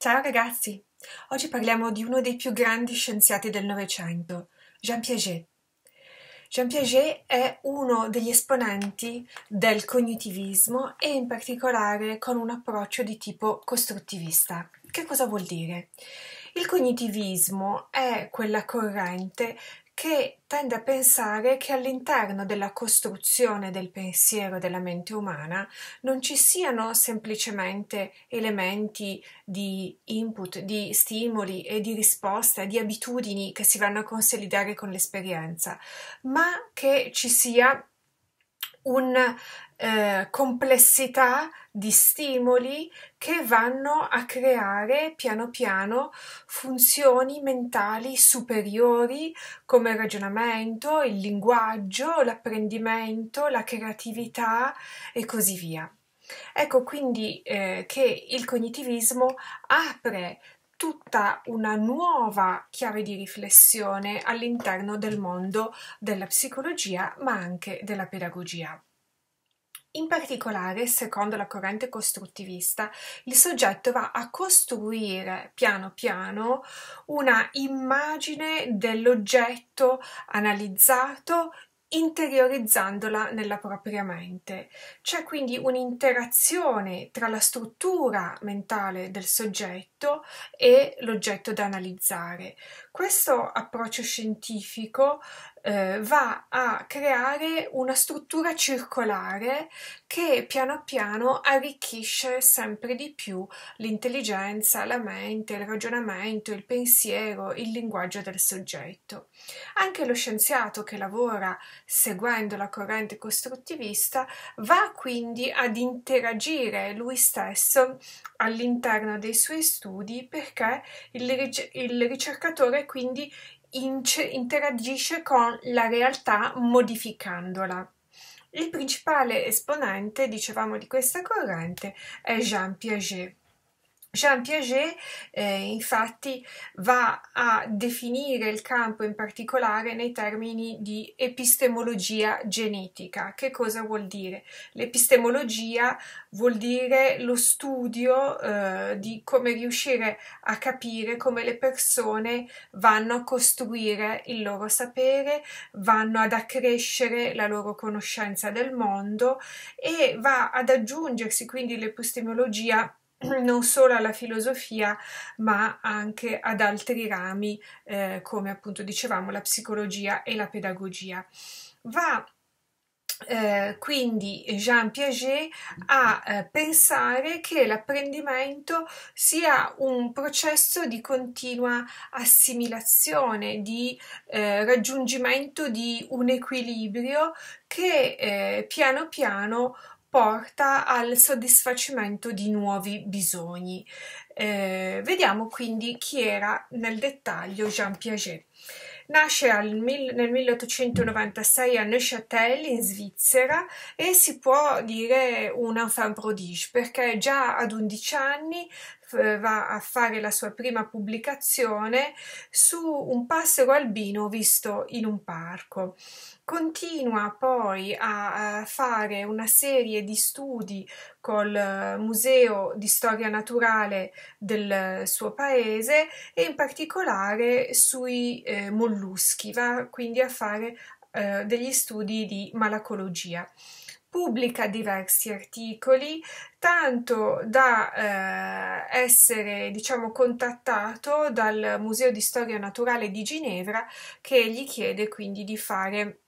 Ciao ragazzi! Oggi parliamo di uno dei più grandi scienziati del Novecento, Jean Piaget. Jean Piaget è uno degli esponenti del cognitivismo e in particolare con un approccio di tipo costruttivista. Che cosa vuol dire? Il cognitivismo è quella corrente che tende a pensare che all'interno della costruzione del pensiero della mente umana non ci siano semplicemente elementi di input, di stimoli e di risposta, di abitudini che si vanno a consolidare con l'esperienza, ma che ci sia una eh, complessità di stimoli che vanno a creare piano piano funzioni mentali superiori come il ragionamento, il linguaggio, l'apprendimento, la creatività e così via. Ecco quindi eh, che il cognitivismo apre tutta una nuova chiave di riflessione all'interno del mondo della psicologia ma anche della pedagogia. In particolare, secondo la corrente costruttivista, il soggetto va a costruire piano piano una immagine dell'oggetto analizzato interiorizzandola nella propria mente. C'è quindi un'interazione tra la struttura mentale del soggetto e l'oggetto da analizzare. Questo approccio scientifico eh, va a creare una struttura circolare che piano piano arricchisce sempre di più l'intelligenza, la mente, il ragionamento, il pensiero, il linguaggio del soggetto. Anche lo scienziato che lavora seguendo la corrente costruttivista va quindi ad interagire lui stesso all'interno dei suoi studi perché il, ricercatore quindi interagisce con la realtà modificandola. Il principale esponente, dicevamo, di questa corrente è Jean Piaget. Jean Piaget eh, infatti va a definire il campo in particolare nei termini di epistemologia genetica. Che cosa vuol dire? L'epistemologia vuol dire lo studio eh, di come riuscire a capire come le persone vanno a costruire il loro sapere, vanno ad accrescere la loro conoscenza del mondo e va ad aggiungersi quindi l'epistemologia non solo alla filosofia ma anche ad altri rami eh, come appunto dicevamo la psicologia e la pedagogia. Va eh, quindi Jean Piaget a eh, pensare che l'apprendimento sia un processo di continua assimilazione, di eh, raggiungimento di un equilibrio che eh, piano piano porta al soddisfacimento di nuovi bisogni. Eh, vediamo quindi chi era nel dettaglio Jean Piaget. Nasce al, nel 1896 a Neuchâtel in Svizzera e si può dire un enfant prodige perché già ad 11 anni eh, va a fare la sua prima pubblicazione su un passero albino visto in un parco. Continua poi a fare una serie di studi col eh, Museo di Storia Naturale del suo paese e in particolare sui eh, molluschi, va quindi a fare eh, degli studi di malacologia pubblica diversi articoli, tanto da eh, essere diciamo, contattato dal Museo di Storia Naturale di Ginevra che gli chiede quindi di fare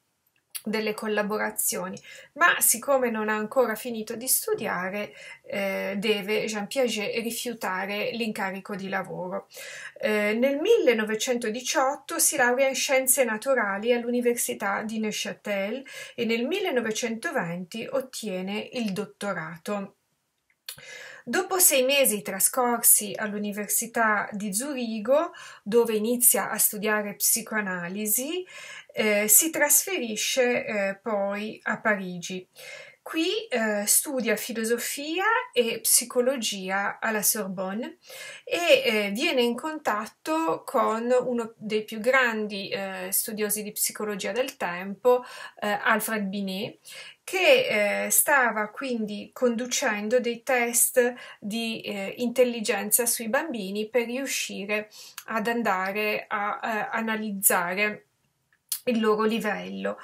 delle collaborazioni, ma siccome non ha ancora finito di studiare, eh, deve Jean Piaget rifiutare l'incarico di lavoro. Eh, nel 1918 si laurea in scienze naturali all'Università di Neuchâtel e nel 1920 ottiene il dottorato. Dopo sei mesi trascorsi all'Università di Zurigo, dove inizia a studiare psicoanalisi, eh, si trasferisce eh, poi a Parigi. Qui eh, studia filosofia e psicologia alla Sorbonne e eh, viene in contatto con uno dei più grandi eh, studiosi di psicologia del tempo, eh, Alfred Binet, che eh, stava quindi conducendo dei test di eh, intelligenza sui bambini per riuscire ad andare a, a analizzare il loro livello.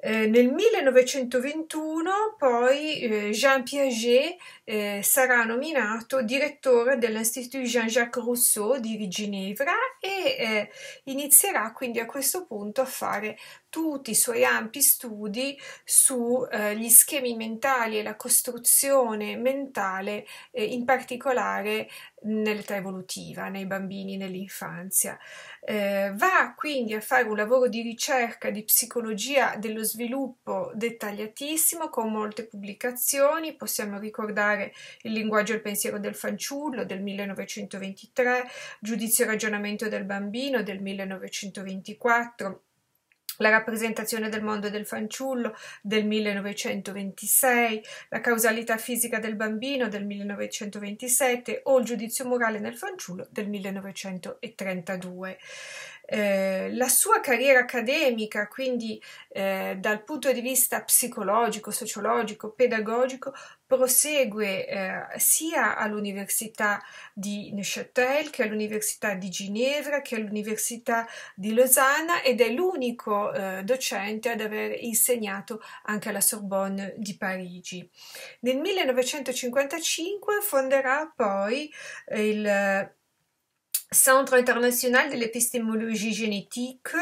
Eh, nel 1921 poi eh, Jean Piaget eh, sarà nominato direttore dell'Institut Jean-Jacques Rousseau di Ginevra e eh, inizierà quindi a questo punto a fare tutti i suoi ampi studi sugli eh, schemi mentali e la costruzione mentale, eh, in particolare nell'età evolutiva, nei bambini, nell'infanzia. Eh, va quindi a fare un lavoro di ricerca di psicologia dello sviluppo dettagliatissimo con molte pubblicazioni, possiamo ricordare Il linguaggio e il pensiero del fanciullo del 1923, Giudizio e ragionamento del bambino del 1924, la rappresentazione del mondo del fanciullo del 1926, la causalità fisica del bambino del 1927 o il giudizio morale nel fanciullo del 1932. Eh, la sua carriera accademica, quindi eh, dal punto di vista psicologico, sociologico, pedagogico, prosegue eh, sia all'Università di Neuchâtel che all'Università di Ginevra che all'Università di Losanna ed è l'unico eh, docente ad aver insegnato anche alla Sorbonne di Parigi. Nel 1955 fonderà poi eh, il Centre international de l'épistémologie génétique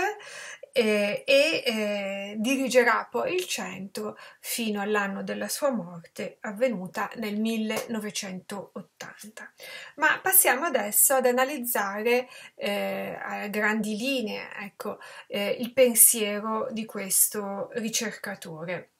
eh, e eh, dirigerà poi il centro fino all'anno della sua morte avvenuta nel 1980. Ma passiamo adesso ad analizzare eh, a grandi linee ecco, eh, il pensiero di questo ricercatore.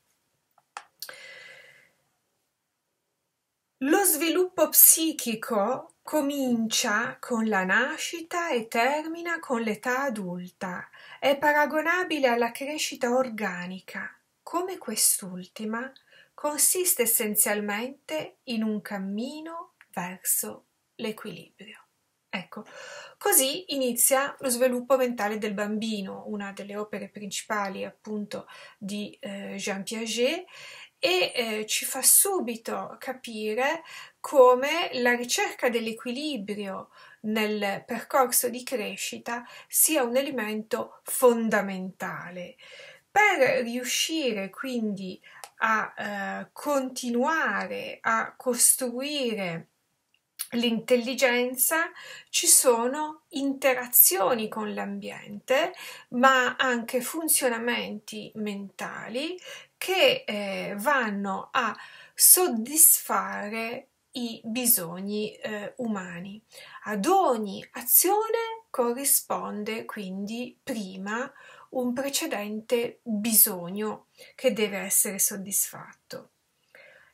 Lo sviluppo psichico comincia con la nascita e termina con l'età adulta è paragonabile alla crescita organica, come quest'ultima consiste essenzialmente in un cammino verso l'equilibrio. Ecco, così inizia lo sviluppo mentale del bambino, una delle opere principali appunto di eh, Jean Piaget e eh, ci fa subito capire come la ricerca dell'equilibrio nel percorso di crescita sia un elemento fondamentale. Per riuscire quindi a eh, continuare a costruire l'intelligenza ci sono interazioni con l'ambiente, ma anche funzionamenti mentali che eh, vanno a soddisfare i bisogni eh, umani. Ad ogni azione corrisponde quindi prima un precedente bisogno che deve essere soddisfatto.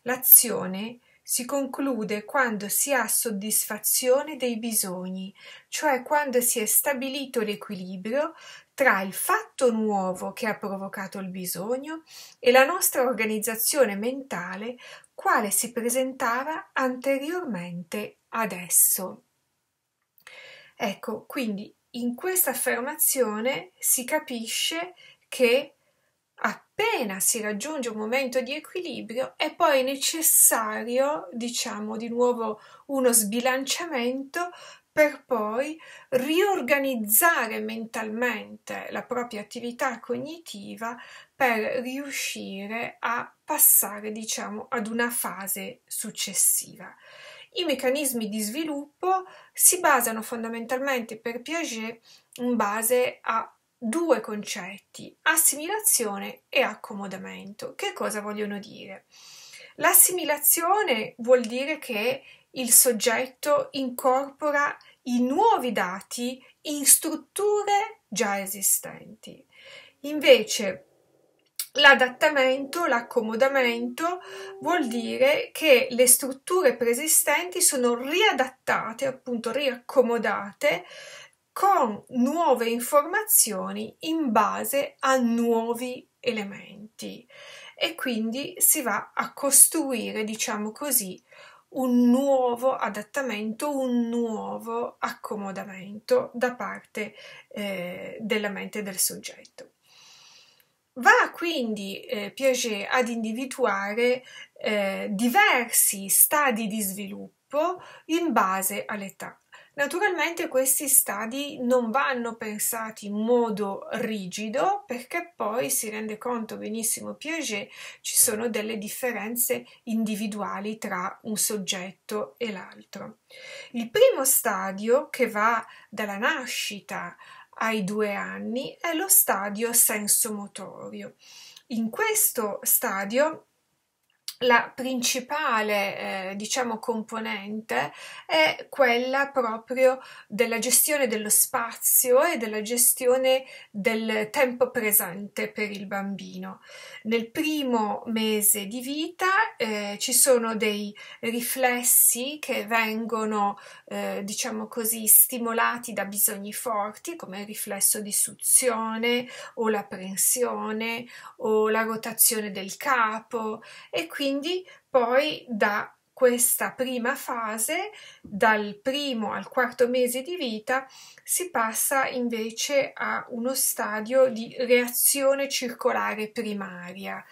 L'azione si conclude quando si ha soddisfazione dei bisogni, cioè quando si è stabilito l'equilibrio tra il fatto nuovo che ha provocato il bisogno e la nostra organizzazione mentale quale si presentava anteriormente adesso. Ecco, quindi in questa affermazione si capisce che appena si raggiunge un momento di equilibrio è poi necessario, diciamo, di nuovo uno sbilanciamento per poi riorganizzare mentalmente la propria attività cognitiva per riuscire a passare, diciamo, ad una fase successiva. I meccanismi di sviluppo si basano fondamentalmente per Piaget in base a due concetti, assimilazione e accomodamento. Che cosa vogliono dire? L'assimilazione vuol dire che il soggetto incorpora i nuovi dati in strutture già esistenti. Invece l'adattamento, l'accomodamento vuol dire che le strutture preesistenti sono riadattate, appunto riaccomodate con nuove informazioni in base a nuovi elementi e quindi si va a costruire, diciamo così, un nuovo adattamento, un nuovo accomodamento da parte eh, della mente del soggetto. Va quindi eh, Piaget ad individuare eh, diversi stadi di sviluppo in base all'età. Naturalmente questi stadi non vanno pensati in modo rigido perché poi si rende conto benissimo Piaget ci sono delle differenze individuali tra un soggetto e l'altro. Il primo stadio che va dalla nascita ai due anni è lo stadio sensomotorio. In questo stadio la principale eh, diciamo componente è quella proprio della gestione dello spazio e della gestione del tempo presente per il bambino. Nel primo mese di vita eh, ci sono dei riflessi che vengono eh, diciamo così stimolati da bisogni forti come il riflesso di suzione o la prensione o la rotazione del capo e quindi poi da questa prima fase, dal primo al quarto mese di vita, si passa invece a uno stadio di reazione circolare primaria.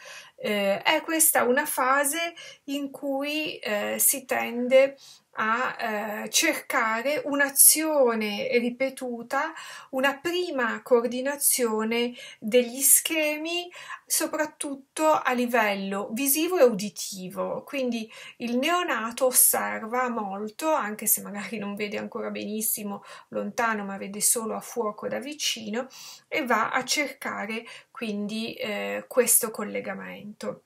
Eh, è questa una fase in cui eh, si tende a eh, cercare un'azione ripetuta, una prima coordinazione degli schemi, soprattutto a livello visivo e uditivo. Quindi il neonato osserva molto, anche se magari non vede ancora benissimo lontano, ma vede solo a fuoco da vicino, e va a cercare quindi eh, questo collegamento.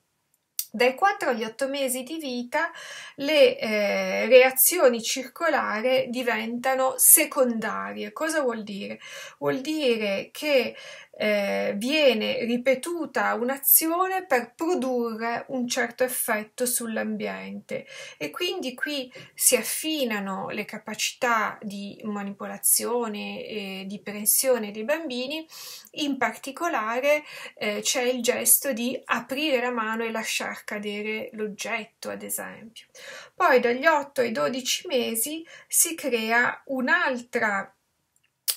Dai 4 agli 8 mesi di vita le eh, reazioni circolari diventano secondarie. Cosa vuol dire? Vuol dire che eh, viene ripetuta un'azione per produrre un certo effetto sull'ambiente e quindi qui si affinano le capacità di manipolazione e di pressione dei bambini, in particolare eh, c'è il gesto di aprire la mano e lasciar cadere l'oggetto, ad esempio. Poi dagli 8 ai 12 mesi si crea un'altra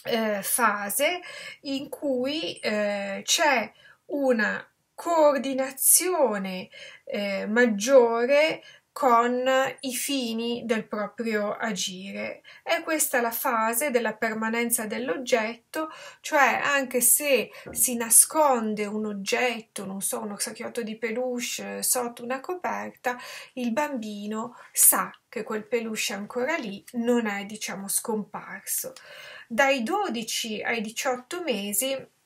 eh, fase in cui eh, c'è una coordinazione eh, maggiore con i fini del proprio agire. È questa la fase della permanenza dell'oggetto, cioè anche se si nasconde un oggetto, non so, un orsacchiotto di peluche sotto una coperta, il bambino sa che quel peluche ancora lì, non è diciamo scomparso. Dai 12 ai 18 mesi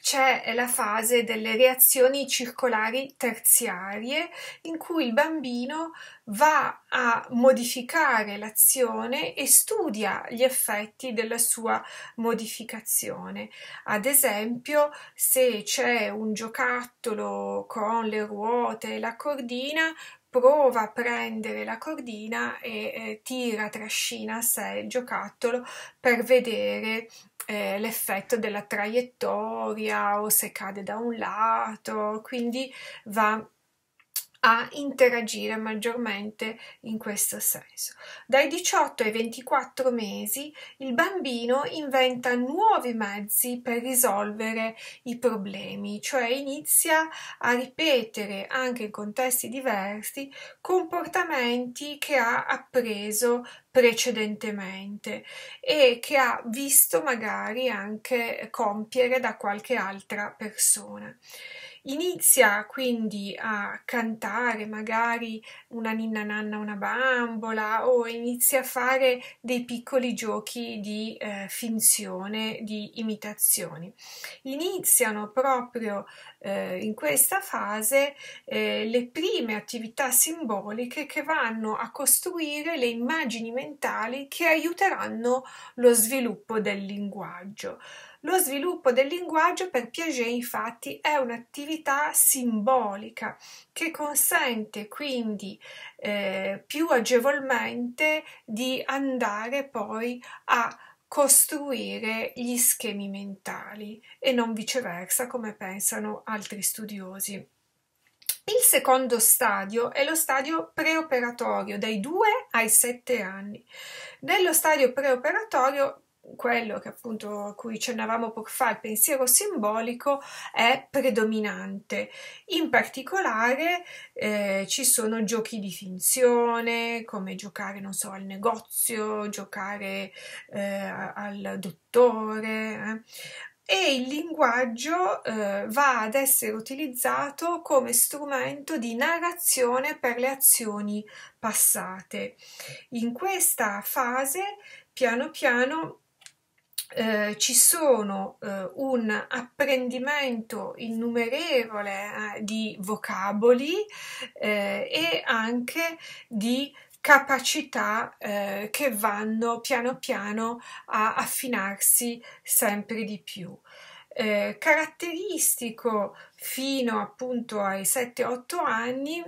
c'è la fase delle reazioni circolari terziarie in cui il bambino va a modificare l'azione e studia gli effetti della sua modificazione. Ad esempio, se c'è un giocattolo con le ruote e la cordina, prova a prendere la cordina e eh, tira, trascina a sé il giocattolo per vedere eh, l'effetto della traiettoria o se cade da un lato, quindi va a interagire maggiormente in questo senso. Dai 18 ai 24 mesi il bambino inventa nuovi mezzi per risolvere i problemi, cioè inizia a ripetere anche in contesti diversi comportamenti che ha appreso precedentemente e che ha visto magari anche compiere da qualche altra persona. Inizia quindi a cantare magari una ninna nanna, una bambola o inizia a fare dei piccoli giochi di eh, finzione, di imitazioni. Iniziano proprio eh, in questa fase eh, le prime attività simboliche che vanno a costruire le immagini mentali che aiuteranno lo sviluppo del linguaggio. Lo sviluppo del linguaggio per Piaget infatti è un'attività simbolica che consente quindi eh, più agevolmente di andare poi a costruire gli schemi mentali e non viceversa come pensano altri studiosi. Il secondo stadio è lo stadio preoperatorio, dai 2 ai 7 anni. Nello stadio preoperatorio quello che appunto a cui accennavamo poco fa, il pensiero simbolico è predominante. In particolare eh, ci sono giochi di finzione, come giocare, non so, al negozio, giocare eh, al dottore. Eh e il linguaggio eh, va ad essere utilizzato come strumento di narrazione per le azioni passate. In questa fase, piano piano, eh, ci sono eh, un apprendimento innumerevole eh, di vocaboli eh, e anche di capacità eh, che vanno piano piano a affinarsi sempre di più. Eh, caratteristico fino appunto ai 7-8 anni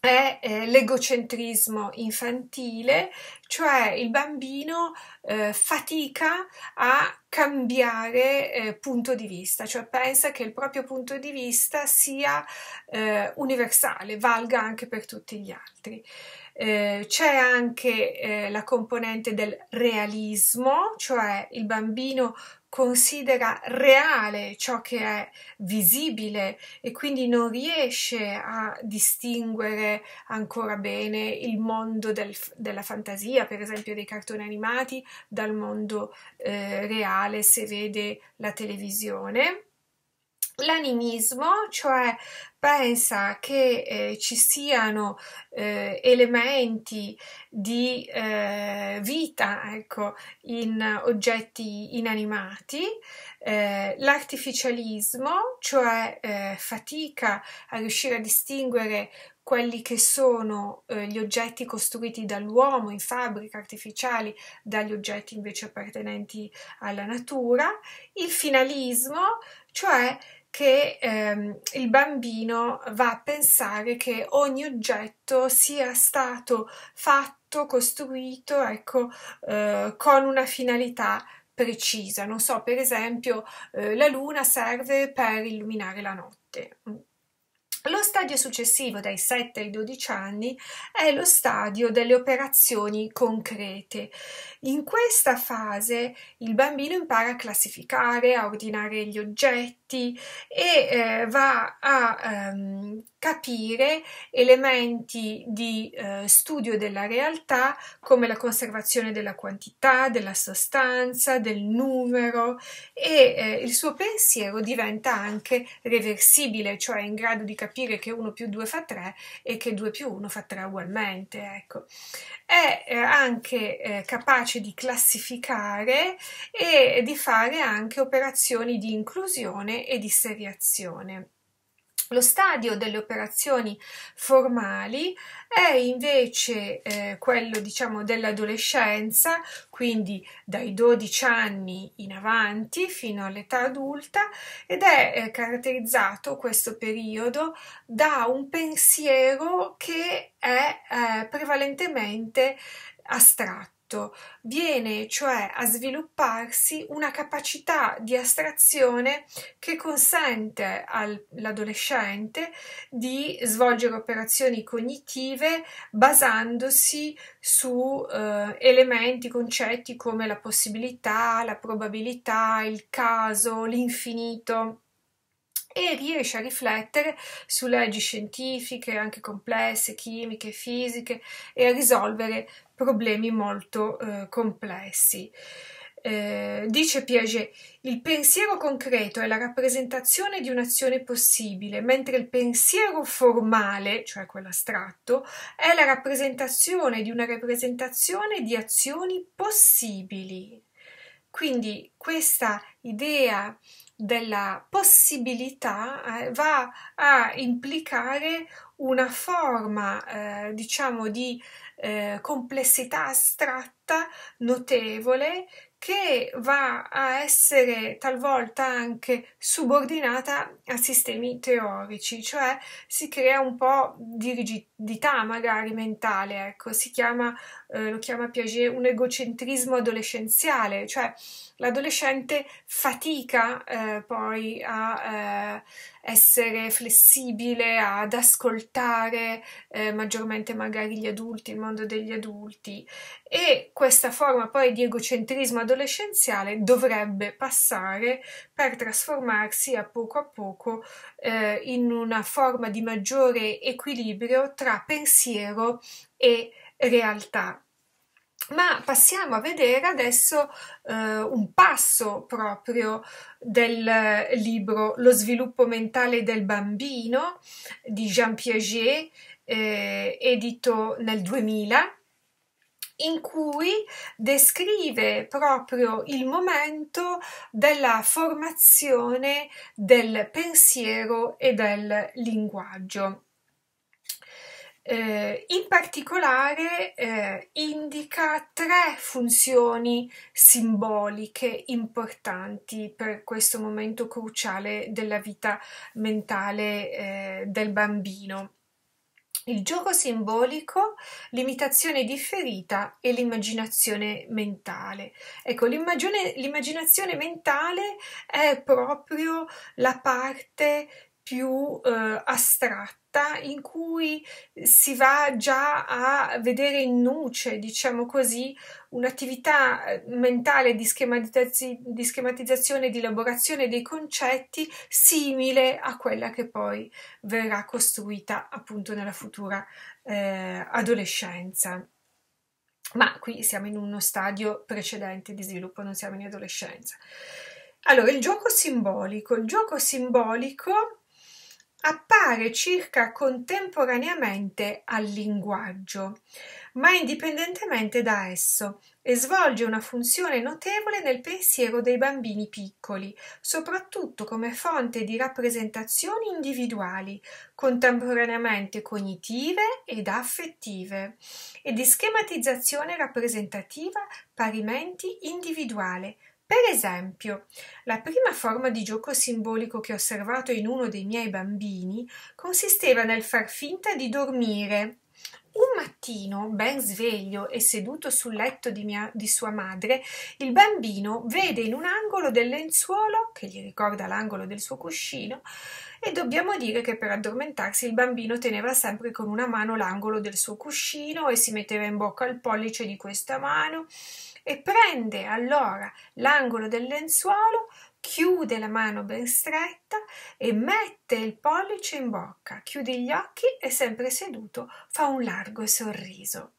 è l'egocentrismo infantile cioè il bambino eh, fatica a cambiare eh, punto di vista, cioè pensa che il proprio punto di vista sia eh, universale, valga anche per tutti gli altri. Eh, c'è anche eh, la componente del realismo, cioè il bambino considera reale ciò che è visibile e quindi non riesce a distinguere ancora bene il mondo del, della fantasia, per esempio dei cartoni animati, dal mondo eh, reale se vede la televisione. L'animismo, cioè pensa che eh, ci siano eh, elementi di eh, vita ecco, in oggetti inanimati, eh, l'artificialismo, cioè eh, fatica a riuscire a distinguere quelli che sono eh, gli oggetti costruiti dall'uomo in fabbrica artificiali dagli oggetti invece appartenenti alla natura, il finalismo, cioè che ehm, il bambino va a pensare che ogni oggetto sia stato fatto, costruito, ecco, eh, con una finalità precisa. Non so, per esempio, eh, la luna serve per illuminare la notte lo stadio successivo, dai 7 ai 12 anni, è lo stadio delle operazioni concrete. In questa fase il bambino impara a classificare, a ordinare gli oggetti e eh, va a ehm, capire elementi di eh, studio della realtà come la conservazione della quantità, della sostanza, del numero e eh, il suo pensiero diventa anche reversibile, cioè in grado di capire che 1 più 2 fa 3 e che 2 più 1 fa 3 ugualmente. Ecco. È eh, anche eh, capace di classificare e di fare anche operazioni di inclusione e di seriazione. Lo stadio delle operazioni formali è invece eh, quello diciamo, dell'adolescenza, quindi dai 12 anni in avanti fino all'età adulta ed è eh, caratterizzato questo periodo da un pensiero che è eh, prevalentemente astratto tutto, viene cioè a svilupparsi una capacità di astrazione che consente all'adolescente di svolgere operazioni cognitive basandosi su eh, elementi, concetti come la possibilità, la probabilità, il caso, l'infinito e riesce a riflettere su leggi scientifiche, anche complesse, chimiche, fisiche e a risolvere problemi molto eh, complessi. Eh, dice Piaget, il pensiero concreto è la rappresentazione di un'azione possibile, mentre il pensiero formale, cioè quello astratto, è la rappresentazione di una rappresentazione di azioni possibili. Quindi questa idea della possibilità eh, va a implicare una forma, eh, diciamo, di eh, complessità astratta notevole che va a essere talvolta anche subordinata a sistemi teorici, cioè si crea un po' di rigidità magari mentale, ecco, si chiama eh, lo chiama Piaget, un egocentrismo adolescenziale, cioè l'adolescente fatica eh, poi a eh, essere flessibile, ad ascoltare eh, maggiormente magari gli adulti, il mondo degli adulti e questa forma poi di egocentrismo adolescenziale dovrebbe passare per trasformarsi a poco a poco eh, in una forma di maggiore equilibrio tra pensiero e realtà. Ma passiamo a vedere adesso eh, un passo proprio del libro Lo sviluppo mentale del bambino di Jean Piaget, eh, edito nel 2000 in cui descrive proprio il momento della formazione del pensiero e del linguaggio. Eh, in particolare eh, indica tre funzioni simboliche importanti per questo momento cruciale della vita mentale eh, del bambino. Il gioco simbolico, l'imitazione differita e l'immaginazione mentale. Ecco, l'immaginazione mentale è proprio la parte più eh, astratta in cui si va già a vedere in nuce, diciamo così, un'attività eh, mentale di, schematizz- di schematizzazione e di elaborazione dei concetti simile a quella che poi verrà costruita appunto nella futura eh, adolescenza. Ma qui siamo in uno stadio precedente di sviluppo, non siamo in adolescenza. Allora, il gioco simbolico. Il gioco simbolico appare circa contemporaneamente al linguaggio, ma indipendentemente da esso, e svolge una funzione notevole nel pensiero dei bambini piccoli, soprattutto come fonte di rappresentazioni individuali, contemporaneamente cognitive ed affettive, e di schematizzazione rappresentativa parimenti individuale, per esempio, la prima forma di gioco simbolico che ho osservato in uno dei miei bambini consisteva nel far finta di dormire. Un mattino, ben sveglio e seduto sul letto di, mia, di sua madre, il bambino vede in un angolo del lenzuolo, che gli ricorda l'angolo del suo cuscino, e dobbiamo dire che per addormentarsi il bambino teneva sempre con una mano l'angolo del suo cuscino e si metteva in bocca il pollice di questa mano e prende allora l'angolo del lenzuolo, chiude la mano ben stretta e mette il pollice in bocca, chiude gli occhi e sempre seduto fa un largo sorriso.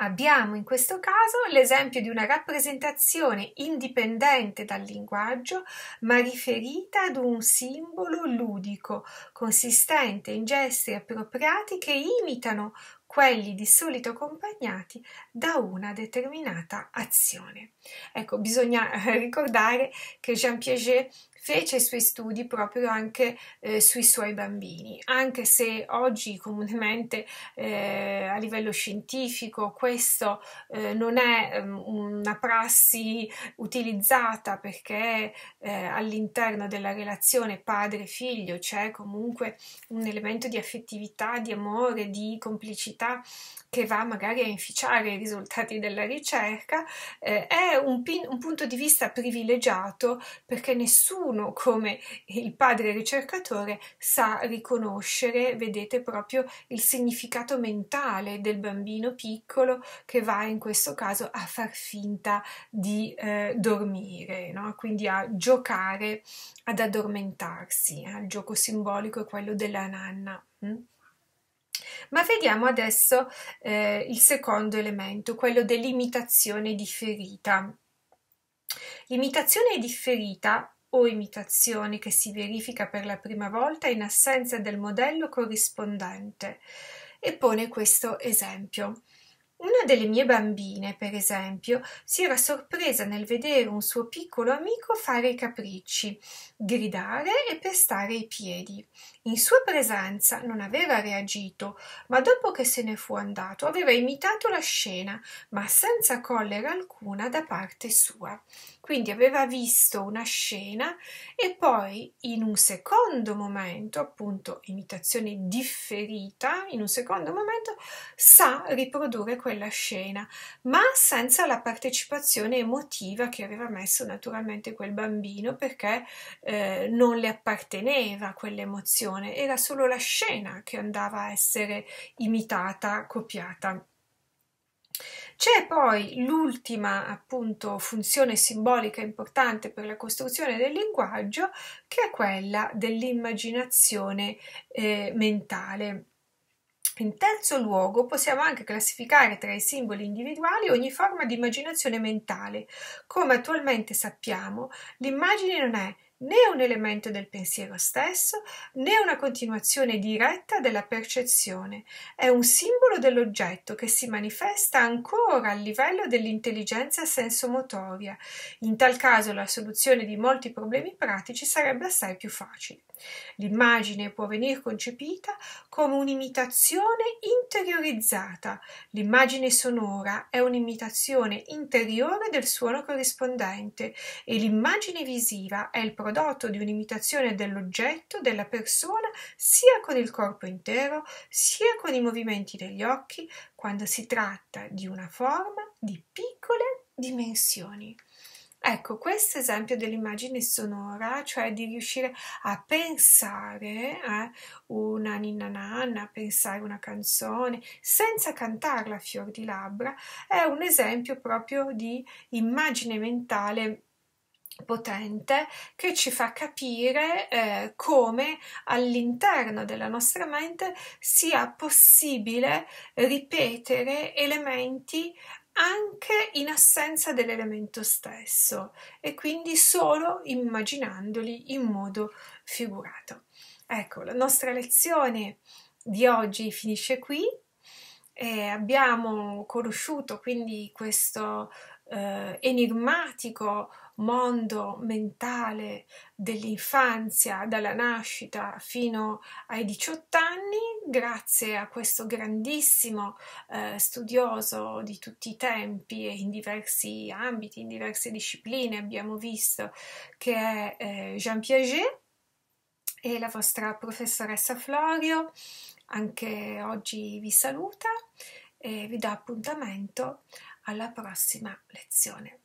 Abbiamo in questo caso l'esempio di una rappresentazione indipendente dal linguaggio, ma riferita ad un simbolo ludico, consistente in gesti appropriati che imitano quelli di solito accompagnati da una determinata azione. Ecco, bisogna eh, ricordare che Jean Piaget fece i suoi studi proprio anche eh, sui suoi bambini, anche se oggi comunemente eh, a livello scientifico questo eh, non è ehm, una prassi utilizzata perché eh, all'interno della relazione padre-figlio c'è comunque un elemento di affettività, di amore, di complicità che va magari a inficiare i risultati della ricerca, eh, è un, pin, un punto di vista privilegiato perché nessuno come il padre ricercatore sa riconoscere, vedete proprio il significato mentale del bambino piccolo che va in questo caso a far finta di eh, dormire, no? quindi a giocare ad addormentarsi, al eh? gioco simbolico è quello della nanna. Mm? Ma vediamo adesso eh, il secondo elemento, quello dell'imitazione differita. L'imitazione differita o imitazione che si verifica per la prima volta in assenza del modello corrispondente e pone questo esempio una delle mie bambine per esempio si era sorpresa nel vedere un suo piccolo amico fare i capricci gridare e pestare i piedi in sua presenza non aveva reagito ma dopo che se ne fu andato aveva imitato la scena ma senza collera alcuna da parte sua quindi aveva visto una scena e poi in un secondo momento, appunto imitazione differita, in un secondo momento sa riprodurre quella scena, ma senza la partecipazione emotiva che aveva messo naturalmente quel bambino perché eh, non le apparteneva quell'emozione, era solo la scena che andava a essere imitata, copiata. C'è poi l'ultima appunto funzione simbolica importante per la costruzione del linguaggio che è quella dell'immaginazione eh, mentale. In terzo luogo possiamo anche classificare tra i simboli individuali ogni forma di immaginazione mentale. Come attualmente sappiamo, l'immagine non è né un elemento del pensiero stesso, né una continuazione diretta della percezione, è un simbolo dell'oggetto che si manifesta ancora a livello dell'intelligenza sensomotoria. In tal caso la soluzione di molti problemi pratici sarebbe assai più facile. L'immagine può venir concepita come un'imitazione interiorizzata. L'immagine sonora è un'imitazione interiore del suono corrispondente e l'immagine visiva è il prodotto di un'imitazione dell'oggetto, della persona, sia con il corpo intero, sia con i movimenti degli occhi, quando si tratta di una forma di piccole dimensioni. Ecco, questo esempio dell'immagine sonora, cioè di riuscire a pensare eh, una ninna nanna, pensare una canzone senza cantarla a fior di labbra, è un esempio proprio di immagine mentale potente che ci fa capire eh, come all'interno della nostra mente sia possibile ripetere elementi anche in assenza dell'elemento stesso e quindi solo immaginandoli in modo figurato. Ecco, la nostra lezione di oggi finisce qui. Eh, abbiamo conosciuto quindi questo eh, enigmatico mondo mentale dell'infanzia, dalla nascita fino ai 18 anni, grazie a questo grandissimo eh, studioso di tutti i tempi e in diversi ambiti, in diverse discipline, abbiamo visto che è eh, Jean Piaget e la vostra professoressa Florio anche oggi vi saluta e vi dà appuntamento alla prossima lezione.